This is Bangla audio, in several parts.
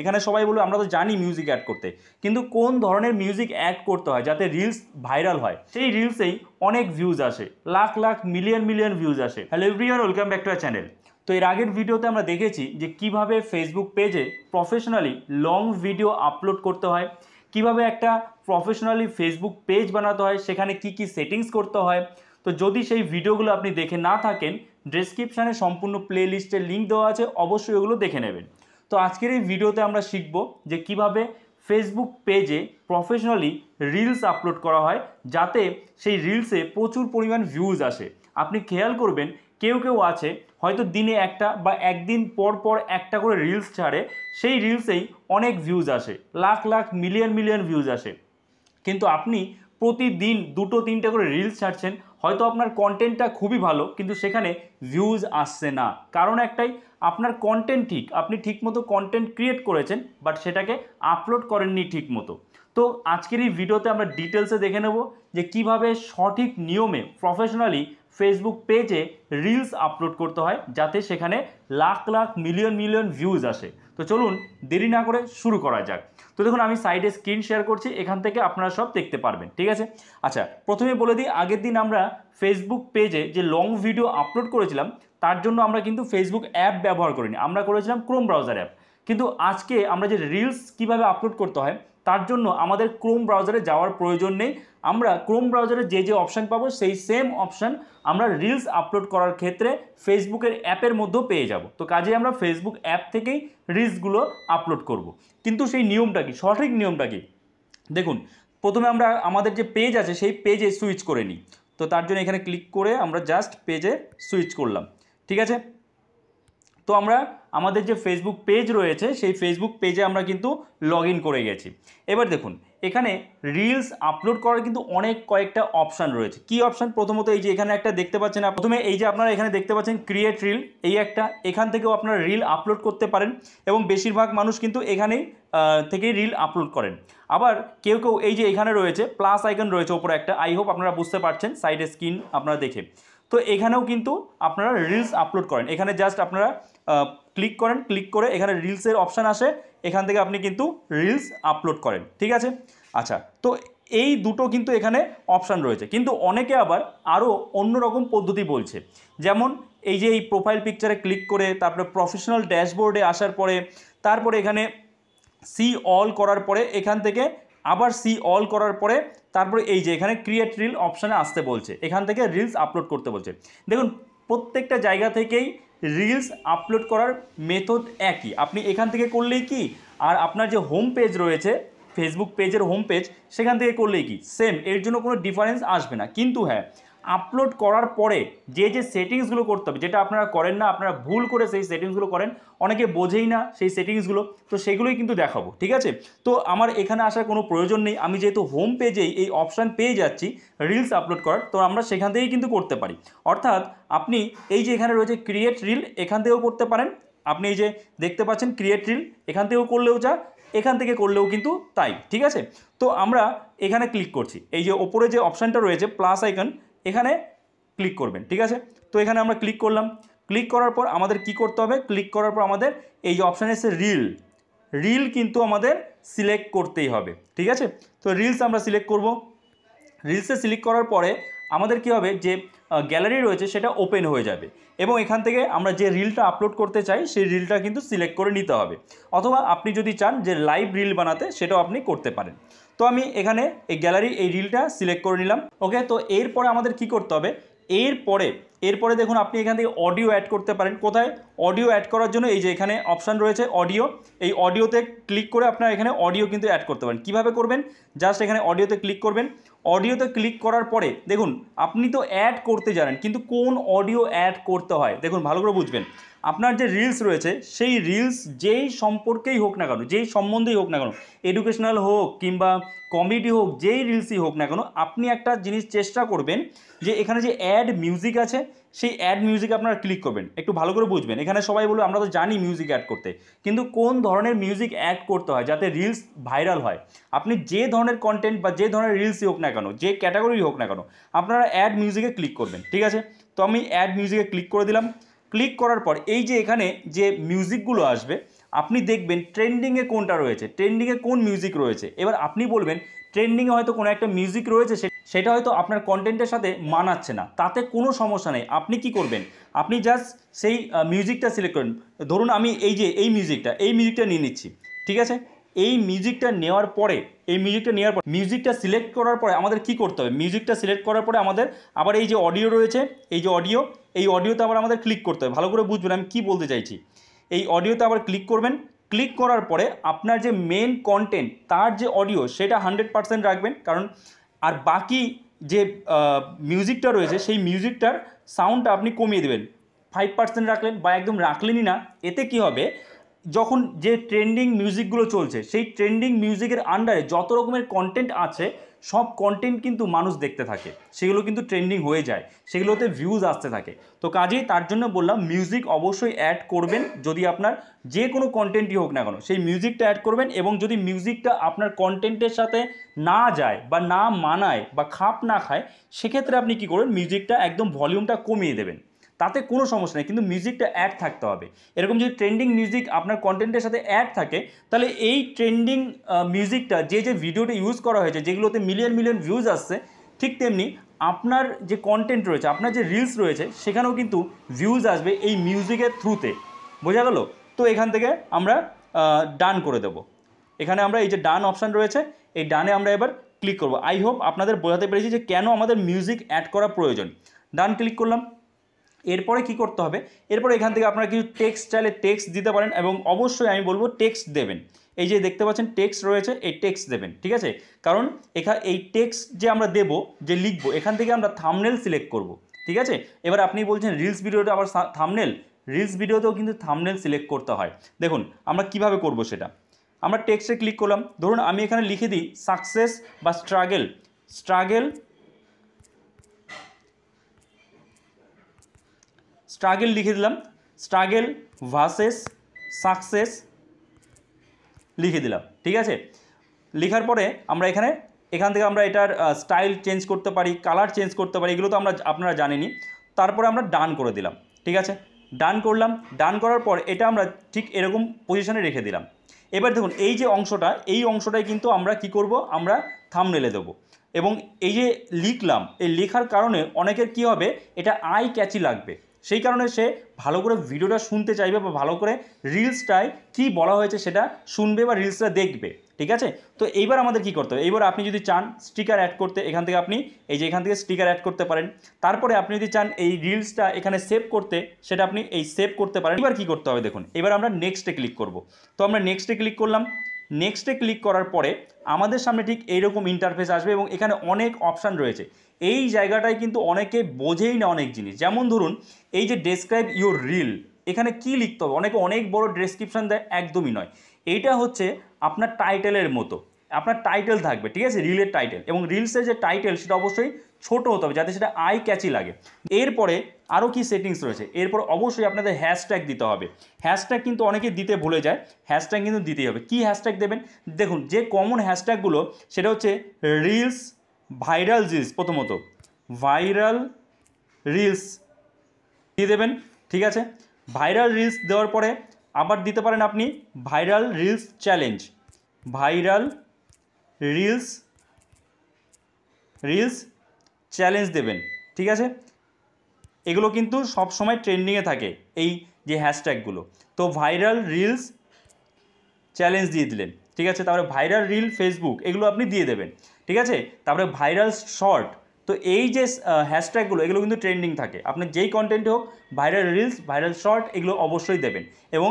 এখানে সবাই বলবো আমরা তো জানি মিউজিক অ্যাড করতে কিন্তু কোন ধরনের মিউজিক অ্যাড করতে হয় যাতে রিলস ভাইরাল হয় সেই রিলসেই অনেক ভিউজ আসে lakh lakh million million views আসে hello everyone welcome back to our channel তো এর আগের ভিডিওতে আমরা দেখেছি যে কিভাবে ফেসবুক পেজে প্রফেশনালি লং ভিডিও আপলোড করতে হয় কিভাবে একটা প্রফেশনালি ফেসবুক পেজ বানাতে হয় সেখানে কি কি সেটিংস করতে হয় তো যদি সেই ভিডিওগুলো আপনি দেখে না থাকেন ডেসক্রিপশানে সম্পূর্ণ প্লে লিস্টের লিঙ্ক দেওয়া আছে অবশ্যই ওগুলো দেখে নেবেন তো আজকের এই ভিডিওতে আমরা শিখব যে কিভাবে ফেসবুক পেজে প্রফেশনালি রিলস আপলোড করা হয় যাতে সেই রিলসে প্রচুর পরিমাণ ভিউজ আসে আপনি খেয়াল করবেন কেউ কেউ আছে হয়তো দিনে একটা বা একদিন পর পর একটা করে রিলস ছাড়ে সেই রিলসেই অনেক ভিউজ আসে lakh lakh million million views আসে কিন্তু আপনি প্রতিদিন দুটো তিনটে করে রিলস ছাড়ছেন হয়তো আপনার কন্টেন্টটা খুবই ভালো কিন্তু সেখানে ভিউজ আসছে না কারণ একটাই আপনার কন্টেন্ট ঠিক আপনি ঠিকমতো কন্টেন্ট ক্রিয়েট করেছেন বাট সেটাকে আপলোড করেননি ঠিকমতো তো আজকের এই ভিডিওতে আমরা ডিটেলসে দেখে নেব যে কিভাবে সঠিক নিয়মে প্রফেশনালি ফেসবুক পেজে রিলস আপলোড করতে হয় যাতে সেখানে lakh lakh million million views আসে তো চলুন দেরি না করে শুরু করা যাক তো দেখুন আমি সাইডে স্ক্রিন শেয়ার করছি এখান থেকে আপনারা সব দেখতে পারবেন ঠিক আছে আচ্ছা প্রথমে বলে দিই আগের দিন আমরা ফেসবুক পেজে যে লং ভিডিও আপলোড করেছিলাম তার জন্য আমরা কিন্তু ফেসবুক অ্যাপ ব্যবহার করিনি আমরা করেছিলাম ক্রোম ব্রাউজার অ্যাপ কিন্তু আজকে আমরা যে রিলস কিভাবে আপলোড করতে হয় তার জন্য আমাদের ক্রোম ব্রাউজারে যাওয়ার প্রয়োজন নেই আমরা ক্রোম ব্রাউজারে যে যে অপশান পাবো সেই সেম অপশান আমরা রিলস আপলোড করার ক্ষেত্রে ফেসবুকের অ্যাপের মধ্যেও পেয়ে যাব তো কাজে আমরা ফেসবুক অ্যাপ থেকেই রিলসগুলো আপলোড করব। কিন্তু সেই নিয়মটা কি সঠিক নিয়মটা কি দেখুন প্রথমে আমরা আমাদের যে পেজ আছে সেই পেজে সুইচ করে নিই তো তার জন্য এখানে ক্লিক করে আমরা জাস্ট পেজে সুইচ করলাম ঠিক আছে তো আমরা আমাদের যে ফেসবুক পেজ রয়েছে সেই ফেসবুক পেজে আমরা কিন্তু লগ করে গেছি এবার দেখুন এখানে রিলস আপলোড করার কিন্তু অনেক কয়েকটা অপশান রয়েছে কি অপশান প্রথমত এই যে এখানে একটা দেখতে পাচ্ছেন প্রথমে এই যে আপনারা এখানে দেখতে পাচ্ছেন ক্রিয়েট রিল এই একটা এখান থেকেও আপনারা রিল আপলোড করতে পারেন এবং বেশিরভাগ মানুষ কিন্তু এখানেই থেকেই রিল আপলোড করেন আবার কেউ কেউ এই যে এখানে রয়েছে প্লাস আইকন রয়েছে ওপরে একটা আই হোপ আপনারা বুঝতে পারছেন সাইডে স্ক্রিন আপনারা দেখে তো এখানেও কিন্তু আপনারা রিলস আপলোড করেন এখানে জাস্ট আপনারা ক্লিক করেন ক্লিক করে এখানে রিলসের অপশান আসে এখান থেকে আপনি কিন্তু রিলস আপলোড করেন ঠিক আছে আচ্ছা তো এই দুটো কিন্তু এখানে অপশান রয়েছে কিন্তু অনেকে আবার আরও অন্যরকম পদ্ধতি বলছে যেমন এই যে এই প্রোফাইল পিকচারে ক্লিক করে তারপরে প্রফেশনাল ড্যাশবোর্ডে আসার পরে তারপরে এখানে সি অল করার পরে এখান থেকে আবার সি অল করার পরে তারপরে এই যে এখানে ক্রিয়েট রিল অপশানে আসতে বলছে এখান থেকে রিলস আপলোড করতে বলছে দেখুন প্রত্যেকটা জায়গা থেকেই রিলস আপলোড করার মেথড একই আপনি এখান থেকে করলেই কি আর আপনার যে হোম পেজ রয়েছে ফেসবুক পেজের হোম পেজ সেখান থেকে করলেই কি সেম এর জন্য কোনো ডিফারেন্স আসবে না কিন্তু হ্যাঁ আপলোড করার পরে যে যে সেটিংসগুলো করতে হবে যেটা আপনারা করেন না আপনারা ভুল করে সেই সেটিংসগুলো করেন অনেকে বোঝেই না সেই সেটিংসগুলো তো সেগুলোই কিন্তু দেখাবো ঠিক আছে তো আমার এখানে আসার কোনো প্রয়োজন নেই আমি যেহেতু হোম পেজেই এই অপশান পেয়ে যাচ্ছি রিলস আপলোড করার তো আমরা সেখান থেকেই কিন্তু করতে পারি অর্থাৎ আপনি এই যে এখানে রয়েছে ক্রিয়েট রিল এখান থেকেও করতে পারেন আপনি এই যে দেখতে পাচ্ছেন ক্রিয়েট রিল এখান থেকেও করলেও যা এখান থেকে করলেও কিন্তু তাই ঠিক আছে তো আমরা এখানে ক্লিক করছি এই যে ওপরে যে অপশানটা রয়েছে প্লাস আইকন এখানে ক্লিক করবেন ঠিক আছে তো এখানে আমরা ক্লিক করলাম ক্লিক করার পর আমাদের কি করতে হবে ক্লিক করার পর আমাদের এই যে অপশান এসে রিল রিল কিন্তু আমাদের সিলেক্ট করতেই হবে ঠিক আছে তো রিলস আমরা সিলেক্ট করব রিলসে সিলেক্ট করার পরে আমাদের কি হবে যে গ্যালারি রয়েছে সেটা ওপেন হয়ে যাবে এবং এখান থেকে আমরা যে রিলটা আপলোড করতে চাই সেই রিলটা কিন্তু সিলেক্ট করে নিতে হবে অথবা আপনি যদি চান যে লাইভ রিল বানাতে সেটাও আপনি করতে পারেন তো আমি এখানে এই গ্যালারি এই রিলটা সিলেক্ট করে নিলাম ওকে তো এরপরে আমাদের কি করতে হবে এরপরে এরপরে দেখুন আপনি এখান থেকে অডিও অ্যাড করতে পারেন কোথায় অডিও অ্যাড করার জন্য এই যে এখানে অপশান রয়েছে অডিও এই অডিওতে ক্লিক করে আপনারা এখানে অডিও কিন্তু অ্যাড করতে পারেন কিভাবে করবেন জাস্ট এখানে অডিওতে ক্লিক করবেন অডিওতে ক্লিক করার পরে দেখুন আপনি তো অ্যাড করতে জানেন কিন্তু কোন অডিও অ্যাড করতে হয় দেখুন ভালো করে বুঝবেন আপনার যে রিলস রয়েছে সেই রিলস যেই সম্পর্কেই হোক না কেন যেই সম্বন্ধেই হোক না কেন এডুকেশনাল হোক কিংবা কমেডি হোক যেই রিলসই হোক না কেন আপনি একটা জিনিস চেষ্টা করবেন যে এখানে যে অ্যাড মিউজিক আছে সেই অ্যাড মিউজিক আপনারা ক্লিক করবেন একটু ভালো করে বুঝবেন এখানে সবাই বলবে আমরা তো জানি মিউজিক অ্যাড করতে কিন্তু কোন ধরনের মিউজিক অ্যাড করতে হয় যাতে রিলস ভাইরাল হয় আপনি যে ধরনের কন্টেন্ট বা যে ধরনের রিলসই হোক না কেন যে ক্যাটাগরি হোক না কেন আপনারা অ্যাড মিউজিকে ক্লিক করবেন ঠিক আছে তো আমি অ্যাড মিউজিকে ক্লিক করে দিলাম ক্লিক করার পর এই যে এখানে যে মিউজিকগুলো আসবে আপনি দেখবেন ট্রেন্ডিংয়ে কোনটা রয়েছে ট্রেন্ডিংয়ে কোন মিউজিক রয়েছে এবার আপনি বলবেন ট্রেন্ডিংয়ে হয়তো কোনো একটা মিউজিক রয়েছে সেটা হয়তো আপনার কন্টেন্টের সাথে মানাচ্ছে না তাতে কোনো সমস্যা নেই আপনি কি করবেন আপনি জাস্ট সেই মিউজিকটা সিলেক্ট করেন ধরুন আমি এই যে এই মিউজিকটা এই মিউজিকটা নিয়ে নিচ্ছি ঠিক আছে এই মিউজিকটা নেওয়ার পরে এই মিউজিকটা নেওয়ার পর মিউজিকটা সিলেক্ট করার পরে আমাদের কি করতে হবে মিউজিকটা সিলেক্ট করার পরে আমাদের আবার এই যে অডিও রয়েছে এই যে অডিও এই অডিওতে আবার আমাদের ক্লিক করতে হবে ভালো করে বুঝবেন আমি কি বলতে চাইছি এই অডিওতে আবার ক্লিক করবেন ক্লিক করার পরে আপনার যে মেন কন্টেন্ট তার যে অডিও সেটা হান্ড্রেড পারসেন্ট রাখবেন কারণ আর বাকি যে মিউজিকটা রয়েছে সেই মিউজিকটার সাউন্ডটা আপনি কমিয়ে দেবেন ফাইভ পার্সেন্ট রাখলেন বা একদম রাখলেনই না এতে কি হবে যখন যে ট্রেন্ডিং মিউজিকগুলো চলছে সেই ট্রেন্ডিং মিউজিকের আন্ডারে যত রকমের কন্টেন্ট আছে সব কন্টেন্ট কিন্তু মানুষ দেখতে থাকে সেগুলো কিন্তু ট্রেন্ডিং হয়ে যায় সেগুলোতে ভিউজ আসতে থাকে তো কাজেই তার জন্য বললাম মিউজিক অবশ্যই অ্যাড করবেন যদি আপনার যে কোনো কন্টেন্টই হোক না কেন সেই মিউজিকটা অ্যাড করবেন এবং যদি মিউজিকটা আপনার কন্টেন্টের সাথে না যায় বা না মানায় বা খাপ না খায় সেক্ষেত্রে আপনি কি করবেন মিউজিকটা একদম ভলিউমটা কমিয়ে দেবেন তাতে কোনো সমস্যা নেই কিন্তু মিউজিকটা অ্যাড থাকতে হবে এরকম যদি ট্রেন্ডিং মিউজিক আপনার কন্টেন্টের সাথে অ্যাড থাকে তাহলে এই ট্রেন্ডিং মিউজিকটা যে যে ভিডিওটা ইউজ করা হয়েছে যেগুলোতে মিলিয়ন মিলিয়ন ভিউজ আসছে ঠিক তেমনি আপনার যে কন্টেন্ট রয়েছে আপনার যে রিলস রয়েছে সেখানেও কিন্তু ভিউজ আসবে এই মিউজিকের থ্রুতে বোঝা গেল তো এখান থেকে আমরা ডান করে দেব এখানে আমরা এই যে ডান অপশান রয়েছে এই ডানে আমরা এবার ক্লিক করব আই হোপ আপনাদের বোঝাতে পেরেছি যে কেন আমাদের মিউজিক অ্যাড করা প্রয়োজন ডান ক্লিক করলাম এরপরে কি করতে হবে এরপরে এখান থেকে আপনারা কিছু টেক্সট চাইলে টেক্সট দিতে পারেন এবং অবশ্যই আমি বলবো টেক্সট দেবেন এই যে দেখতে পাচ্ছেন টেক্সট রয়েছে এই টেক্সট দেবেন ঠিক আছে কারণ এখা এই টেক্সট যে আমরা দেব যে লিখবো এখান থেকে আমরা থামনেল সিলেক্ট করব ঠিক আছে এবার আপনি বলছেন রিলস ভিডিওটা আবার থামনেল রিলস ভিডিওতেও কিন্তু থামনেল সিলেক্ট করতে হয় দেখুন আমরা কিভাবে করব সেটা আমরা টেক্সটে ক্লিক করলাম ধরুন আমি এখানে লিখে দিই সাকসেস বা স্ট্রাগেল স্ট্রাগেল স্ট্রাগেল লিখে দিলাম স্ট্রাগেল ভার্সেস সাকসেস লিখে দিলাম ঠিক আছে লেখার পরে আমরা এখানে এখান থেকে আমরা এটার স্টাইল চেঞ্জ করতে পারি কালার চেঞ্জ করতে পারি এগুলো তো আমরা আপনারা জানেনি তারপরে আমরা ডান করে দিলাম ঠিক আছে ডান করলাম ডান করার পর এটা আমরা ঠিক এরকম পজিশানে রেখে দিলাম এবার দেখুন এই যে অংশটা এই অংশটাই কিন্তু আমরা কি করব আমরা থাম থামনেলে দেবো এবং এই যে লিখলাম এই লেখার কারণে অনেকের কি হবে এটা আই ক্যাচি লাগবে সেই কারণে সে ভালো করে ভিডিওটা শুনতে চাইবে বা ভালো করে রিলসটায় কি বলা হয়েছে সেটা শুনবে বা রিলসটা দেখবে ঠিক আছে তো এইবার আমাদের কি করতে হবে এইবার আপনি যদি চান স্টিকার অ্যাড করতে এখান থেকে আপনি এই যে এখান থেকে স্টিকার অ্যাড করতে পারেন তারপরে আপনি যদি চান এই রিলসটা এখানে সেভ করতে সেটা আপনি এই সেভ করতে পারেন এবার কি করতে হবে দেখুন এবার আমরা নেক্সটে ক্লিক করব তো আমরা নেক্সটে ক্লিক করলাম নেক্সটে ক্লিক করার পরে আমাদের সামনে ঠিক এইরকম ইন্টারফেস আসবে এবং এখানে অনেক অপশান রয়েছে এই জায়গাটায় কিন্তু অনেকে বোঝেই না অনেক জিনিস যেমন ধরুন এই যে ডেসক্রাইব ইউর রিল এখানে কি লিখতে হবে অনেকে অনেক বড় ডেসক্রিপশান দেয় একদমই নয় এইটা হচ্ছে আপনার টাইটেলের মতো আপনার টাইটেল থাকবে ঠিক আছে রিলের টাইটেল এবং রিলসের যে টাইটেল সেটা অবশ্যই ছোট হতে হবে যাতে সেটা আই ক্যাচি লাগে এরপরে আরও কি সেটিংস রয়েছে এরপর অবশ্যই আপনাদের হ্যাশট্যাগ দিতে হবে হ্যাশট্যাগ কিন্তু অনেকে দিতে ভুলে যায় হ্যাশট্যাগ কিন্তু দিতেই হবে কি হ্যাশট্যাগ দেবেন দেখুন যে কমন হ্যাশট্যাগুলো সেটা হচ্ছে রিলস ভাইরাল রিলস প্রথমত ভাইরাল রিলস দিয়ে দেবেন ঠিক আছে ভাইরাল রিলস দেওয়ার পরে আবার দিতে পারেন আপনি viral reels challenge viral reels reels challenge দেবেন ঠিক আছে এগুলো কিন্তু সব সময় ট্রেন্ডিংয়ে থাকে এই যে হ্যাশট্যাগুলো তো ভাইরাল রিলস চ্যালেঞ্জ দিয়ে দিলেন ঠিক আছে তারপরে ভাইরাল রিল ফেসবুক এগুলো আপনি দিয়ে দেবেন ঠিক আছে তারপরে ভাইরাল শর্ট তো এই যে হ্যাশট্যাগুলো এগুলো কিন্তু ট্রেন্ডিং থাকে আপনার যেই কন্টেন্টে হোক ভাইরাল রিলস ভাইরাল শর্ট এগুলো অবশ্যই দেবেন এবং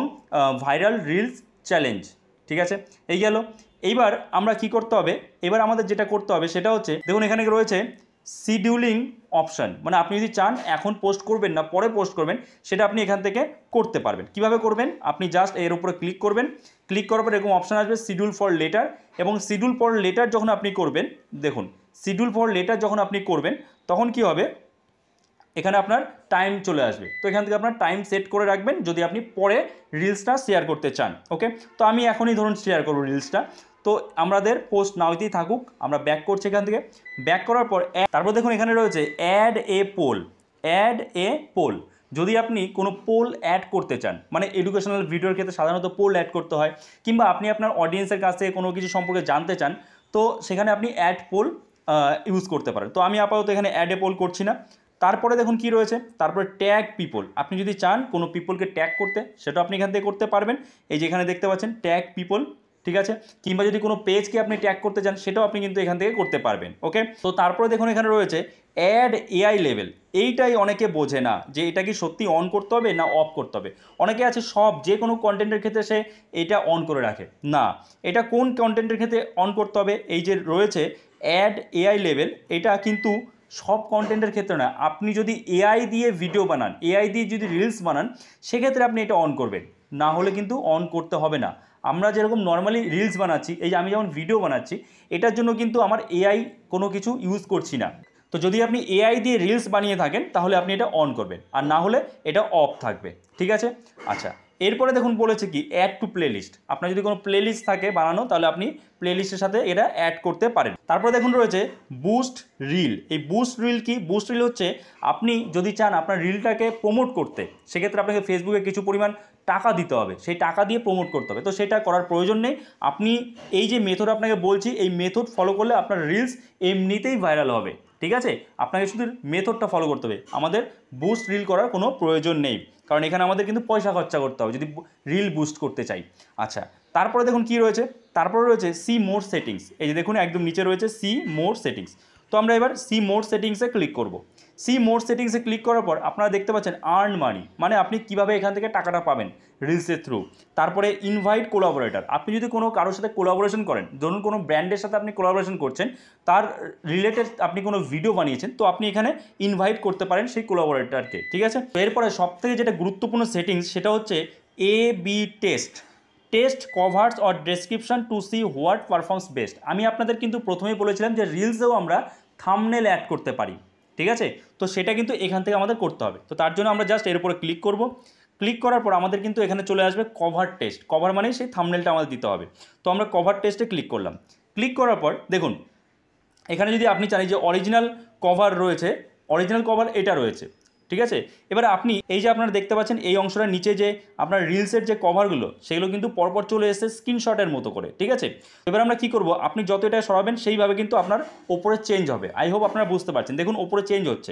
ভাইরাল রিলস চ্যালেঞ্জ ঠিক আছে এই গেল এইবার আমরা কি করতে হবে এবার আমাদের যেটা করতে হবে সেটা হচ্ছে দেখুন এখানে রয়েছে শিডিউলিং অপশান মানে আপনি যদি চান এখন পোস্ট করবেন না পরে পোস্ট করবেন সেটা আপনি এখান থেকে করতে পারবেন কিভাবে করবেন আপনি জাস্ট এর উপরে ক্লিক করবেন ক্লিক করার পর এরকম অপশান আসবে শিডিউল ফর লেটার এবং শিডিউল ফর লেটার যখন আপনি করবেন দেখুন শিডিউল ফর লেটার যখন আপনি করবেন তখন কি হবে এখানে আপনার টাইম চলে আসবে তো এখান থেকে আপনার টাইম সেট করে রাখবেন যদি আপনি পরে রিলসটা শেয়ার করতে চান ওকে তো আমি এখনই ধরুন শেয়ার করব রিলসটা তো আমাদের পোস্ট নাওইতেই থাকুক আমরা ব্যাক করছি এখান থেকে ব্যাক করার পর তারপর দেখুন এখানে রয়েছে add a poll add a poll যদি আপনি কোনো পোল অ্যাড করতে চান মানে এডুকেশনাল ভিডিওর ক্ষেত্রে সাধারণত পোল অ্যাড করতে হয় কিংবা আপনি আপনার অডিয়েন্সের কাছ থেকে কোনো কিছু সম্পর্কে জানতে চান তো সেখানে আপনি অ্যাড পোল ইউজ করতে পারেন তো আমি আপাতত এখানে অ্যাড এ পোল করছি না তারপরে দেখুন কি রয়েছে তারপরে ট্যাগ পিপল আপনি যদি চান কোনো পিপলকে ট্যাগ করতে সেটা আপনি এখান থেকে করতে পারবেন এই যে এখানে দেখতে পাচ্ছেন ট্যাগ পিপল ঠিক আছে কিংবা যদি কোনো পেজকে আপনি ট্যাগ করতে চান সেটাও আপনি কিন্তু এখান থেকে করতে পারবেন ওকে তো তারপরে দেখুন এখানে রয়েছে অ্যাড এআই লেভেল এইটাই অনেকে বোঝে না যে এটা কি সত্যি অন করতে হবে না অফ করতে হবে অনেকে আছে সব যে কোনো কন্টেন্টের ক্ষেত্রে সে এটা অন করে রাখে না এটা কোন কন্টেন্টের ক্ষেত্রে অন করতে হবে এই যে রয়েছে অ্যাড এআই লেভেল এটা কিন্তু সব কন্টেন্টের ক্ষেত্রে না আপনি যদি এআই দিয়ে ভিডিও বানান এআই দিয়ে যদি রিলস বানান সেক্ষেত্রে আপনি এটা অন করবেন না হলে কিন্তু অন করতে হবে না আমরা যেরকম নর্মালি রিলস বানাচ্ছি এই যে আমি যেমন ভিডিও বানাচ্ছি এটার জন্য কিন্তু আমার এআই কোনো কিছু ইউজ করছি না তো যদি আপনি এআই দিয়ে রিলস বানিয়ে থাকেন তাহলে আপনি এটা অন করবেন আর না হলে এটা অফ থাকবে ঠিক আছে আচ্ছা এরপরে দেখুন বলেছে কি অ্যাড টু প্লে লিস্ট আপনার যদি কোনো প্লে লিস্ট থাকে বানানো তাহলে আপনি প্লে লিস্টের সাথে এটা অ্যাড করতে পারেন তারপরে দেখুন রয়েছে বুস্ট রিল এই বুস্ট রিল কি বুস্ট রিল হচ্ছে আপনি যদি চান আপনার রিলটাকে প্রমোট করতে সেক্ষেত্রে আপনাকে ফেসবুকে কিছু পরিমাণ টাকা দিতে হবে সেই টাকা দিয়ে প্রমোট করতে হবে তো সেটা করার প্রয়োজন নেই আপনি এই যে মেথড আপনাকে বলছি এই মেথড ফলো করলে আপনার রিলস এমনিতেই ভাইরাল হবে ঠিক আছে আপনাকে শুধু মেথডটা ফলো করতে হবে আমাদের বুস্ট রিল করার কোনো প্রয়োজন নেই কারণ এখানে আমাদের কিন্তু পয়সা খরচা করতে হবে যদি রিল বুস্ট করতে চাই আচ্ছা তারপরে দেখুন কি রয়েছে তারপরে রয়েছে সি মোর সেটিংস এই যে দেখুন একদম নিচে রয়েছে সি মোর সেটিংস তো আমরা এবার সি মোড় সেটিংসে ক্লিক করব। সি মোড় সেটিংসে ক্লিক করার পর আপনারা দেখতে পাচ্ছেন আর্ন মানি মানে আপনি কিভাবে এখান থেকে টাকাটা পাবেন রিলসের থ্রু তারপরে ইনভাইট কোলাবোরেটার আপনি যদি কোনো কারোর সাথে কোলাবোরেশন করেন ধরুন কোনো ব্র্যান্ডের সাথে আপনি কোলাবোরেশন করছেন তার রিলেটেড আপনি কোনো ভিডিও বানিয়েছেন তো আপনি এখানে ইনভাইট করতে পারেন সেই কোলাবোরেটারকে ঠিক আছে এরপরে সবথেকে যেটা গুরুত্বপূর্ণ সেটিংস সেটা হচ্ছে A B test test covers or description to see what performs best আমি আপনাদের কিন্তু প্রথমেই বলেছিলাম যে রিলসেও আমরা থামনেল অ্যাড করতে পারি ঠিক আছে তো সেটা কিন্তু এখান থেকে আমাদের করতে হবে তো তার জন্য আমরা জাস্ট এর উপরে ক্লিক করব ক্লিক করার পর আমাদের কিন্তু এখানে চলে আসবে কভার টেস্ট কভার মানেই সেই থামনেলটা আমাদের দিতে হবে তো আমরা কভার টেস্টে ক্লিক করলাম ক্লিক করার পর দেখুন এখানে যদি আপনি চান যে অরিজিনাল কভার রয়েছে অরিজিনাল কভার এটা রয়েছে ঠিক আছে এবারে আপনি এই যে আপনারা দেখতে পাচ্ছেন এই অংশটার নিচে যে আপনার রিলসের যে কভারগুলো সেগুলো কিন্তু পরপর চলে এসেছে স্ক্রিনশটের মতো করে ঠিক আছে এবার আমরা কি করব আপনি যত এটা সরাবেন সেইভাবে কিন্তু আপনার ওপরে চেঞ্জ হবে আই হোপ আপনারা বুঝতে পারছেন দেখুন ওপরে চেঞ্জ হচ্ছে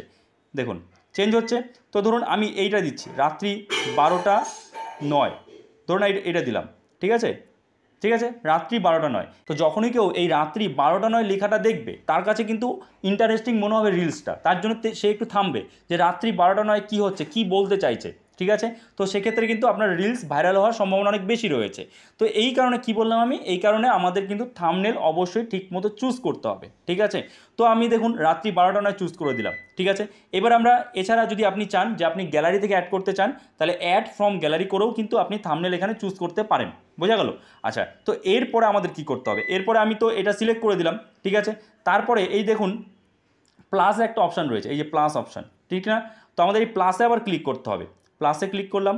দেখুন চেঞ্জ হচ্ছে তো ধরুন আমি এইটা দিচ্ছি রাত্রি বারোটা নয় ধরুন এটা দিলাম ঠিক আছে ঠিক আছে রাত্রি বারোটা নয় তো যখনই কেউ এই রাত্রি বারোটা নয় লেখাটা দেখবে তার কাছে কিন্তু ইন্টারেস্টিং মনে হবে রিলসটা তার জন্য সে একটু থামবে যে রাত্রি বারোটা নয় কী হচ্ছে কি বলতে চাইছে ঠিক আছে তো সেক্ষেত্রে কিন্তু আপনার রিলস ভাইরাল হওয়ার সম্ভাবনা অনেক বেশি রয়েছে তো এই কারণে কি বললাম আমি এই কারণে আমাদের কিন্তু থামনেল অবশ্যই ঠিকমতো চুজ করতে হবে ঠিক আছে তো আমি দেখুন রাত্রি বারোটা নয় চুজ করে দিলাম ঠিক আছে এবার আমরা এছাড়া যদি আপনি চান যে আপনি গ্যালারি থেকে অ্যাড করতে চান তাহলে অ্যাড ফ্রম গ্যালারি করেও কিন্তু আপনি থামনেল এখানে চুজ করতে পারেন বোঝা গেল আচ্ছা তো এরপরে আমাদের কি করতে হবে এরপরে আমি তো এটা সিলেক্ট করে দিলাম ঠিক আছে তারপরে এই দেখুন প্লাস একটা অপশান রয়েছে এই যে প্লাস অপশান ঠিক না তো আমাদের এই প্লাসে আবার ক্লিক করতে হবে প্লাসে ক্লিক করলাম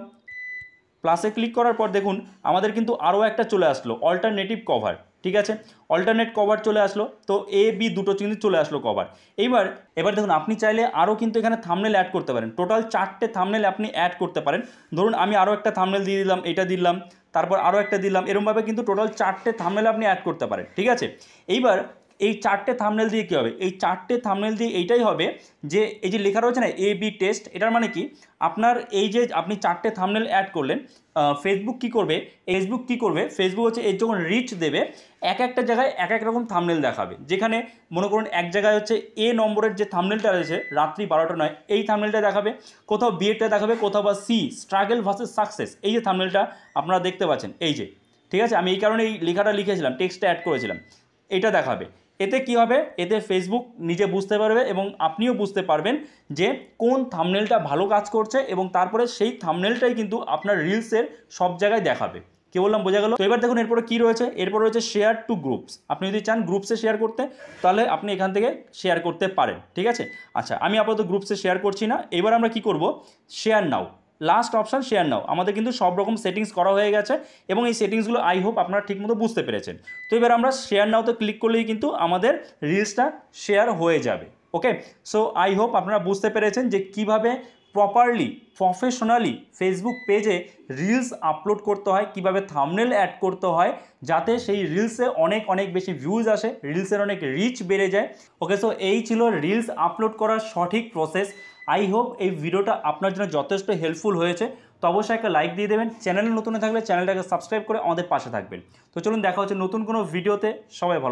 প্লাসে ক্লিক করার পর দেখুন আমাদের কিন্তু আরও একটা চলে আসলো অল্টারনেটিভ কভার ঠিক আছে অল্টারনেট কভার চলে আসলো তো এ বি দুটো কিন্তু চলে আসলো কভার এইবার এবার দেখুন আপনি চাইলে আরও কিন্তু এখানে থামনেল অ্যাড করতে পারেন টোটাল চারটে থামনেল আপনি অ্যাড করতে পারেন ধরুন আমি আরও একটা থামনেল দিয়ে দিলাম এটা দিলাম তারপর আরও একটা দিলাম এরমভাবে কিন্তু টোটাল চারটে থামেল আপনি অ্যাড করতে পারেন ঠিক আছে এইবার এই চারটে থামনেল দিয়ে কী হবে এই চারটে থামনেল দিয়ে এইটাই হবে যে এই যে লেখা রয়েছে না এ বি টেস্ট এটার মানে কি আপনার এই যে আপনি চারটে থামনেল অ্যাড করলেন ফেসবুক কি করবে ফেসবুক কি করবে ফেসবুক হচ্ছে এর যখন রিচ দেবে এক একটা জায়গায় এক এক রকম থামনেল দেখাবে যেখানে মনে করুন এক জায়গায় হচ্ছে এ নম্বরের যে থামনেলটা রয়েছে রাত্রি বারোটা নয় এই থামনেলটা দেখাবে কোথাও বিয়েটা দেখাবে কোথাও বা সি স্ট্রাগল ভার্সেস সাকসেস এই যে থামনেলটা আপনারা দেখতে পাচ্ছেন এই যে ঠিক আছে আমি এই কারণে এই লেখাটা লিখেছিলাম টেক্সটটা অ্যাড করেছিলাম এটা দেখাবে এতে কি হবে এতে ফেসবুক নিজে বুঝতে পারবে এবং আপনিও বুঝতে পারবেন যে কোন থামনেলটা ভালো কাজ করছে এবং তারপরে সেই থামনেলটাই কিন্তু আপনার রিলসের সব জায়গায় দেখাবে কে বললাম বোঝা গেল তো এবার দেখুন এরপরে কী রয়েছে এরপর রয়েছে শেয়ার টু গ্রুপস আপনি যদি চান গ্রুপসে শেয়ার করতে তাহলে আপনি এখান থেকে শেয়ার করতে পারেন ঠিক আছে আচ্ছা আমি আপাতত গ্রুপসে শেয়ার করছি না এবার আমরা কি করব share now last option share now আমাদের কিন্তু সব রকম সেটিংস করা হয়ে গেছে এবং এই সেটিংসগুলো আই হোপ আপনারা ঠিকমতো বুঝতে পেরেছেন তো এবার আমরা শেয়ার নাওতে ক্লিক করলেই কিন্তু আমাদের রিলসটা শেয়ার হয়ে যাবে ওকে সো আই হোপ আপনারা বুঝতে পেরেছেন যে কিভাবে প্রপারলি প্রফেশনালি ফেসবুক পেজে রিলস আপলোড করতে হয় কিভাবে থামনেল অ্যাড করতে হয় যাতে সেই রিলসে অনেক অনেক বেশি ভিউজ আসে রিলসের অনেক রিচ বেড়ে যায় ওকে সো এই ছিল রিলস আপলোড করার সঠিক প্রসেস আই হোপ এই ভিডিওটা আপনার জন্য যথেষ্ট হেল্পফুল হয়েছে তো অবশ্যই একটা লাইক দিয়ে দেবেন চ্যানেল নতুন থাকলে চ্যানেলটাকে সাবস্ক্রাইব করে আমাদের পাশে থাকবেন তো চলুন দেখা হচ্ছে নতুন কোনো ভিডিওতে সবাই ভালো